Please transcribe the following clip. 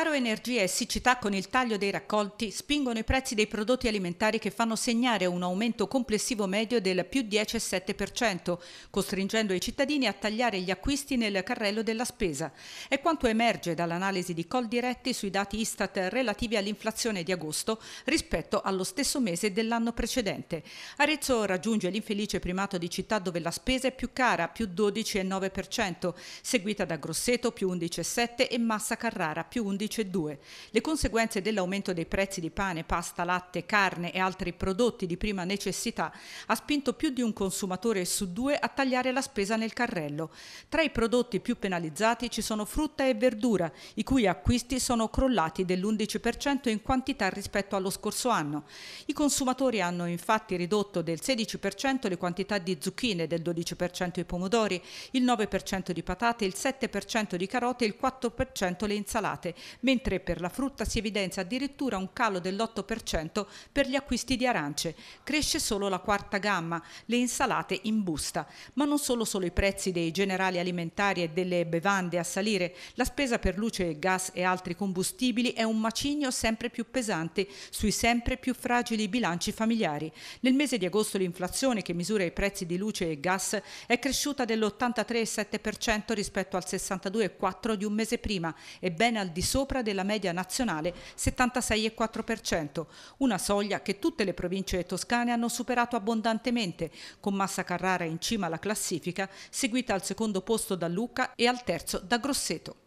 Caro energia e siccità con il taglio dei raccolti spingono i prezzi dei prodotti alimentari che fanno segnare un aumento complessivo medio del più 10,7%, costringendo i cittadini a tagliare gli acquisti nel carrello della spesa. È quanto emerge dall'analisi di Diretti sui dati Istat relativi all'inflazione di agosto rispetto allo stesso mese dell'anno precedente. Arezzo raggiunge l'infelice primato di città dove la spesa è più cara, più 12,9%, seguita da Grosseto più 11,7% e Massa Carrara più 11,5%. 14,2. Le conseguenze dell'aumento dei prezzi di pane, pasta, latte, carne e altri prodotti di prima necessità ha spinto più di un consumatore su due a tagliare la spesa nel carrello. Tra i prodotti più penalizzati ci sono frutta e verdura, i cui acquisti sono crollati dell'11% in quantità rispetto allo scorso anno. I consumatori hanno infatti ridotto del 16% le quantità di zucchine, del 12% i pomodori, il 9% di patate, il 7% di carote e il 4% le insalate mentre per la frutta si evidenzia addirittura un calo dell'8% per gli acquisti di arance. Cresce solo la quarta gamma, le insalate in busta. Ma non solo, solo i prezzi dei generali alimentari e delle bevande a salire, la spesa per luce, gas e altri combustibili è un macigno sempre più pesante sui sempre più fragili bilanci familiari. Nel mese di agosto l'inflazione che misura i prezzi di luce e gas è cresciuta dell'83,7% rispetto al 62,4% di un mese prima e ben al di sotto sopra della media nazionale 76,4%, una soglia che tutte le province toscane hanno superato abbondantemente, con Massa Carrara in cima alla classifica, seguita al secondo posto da Lucca e al terzo da Grosseto.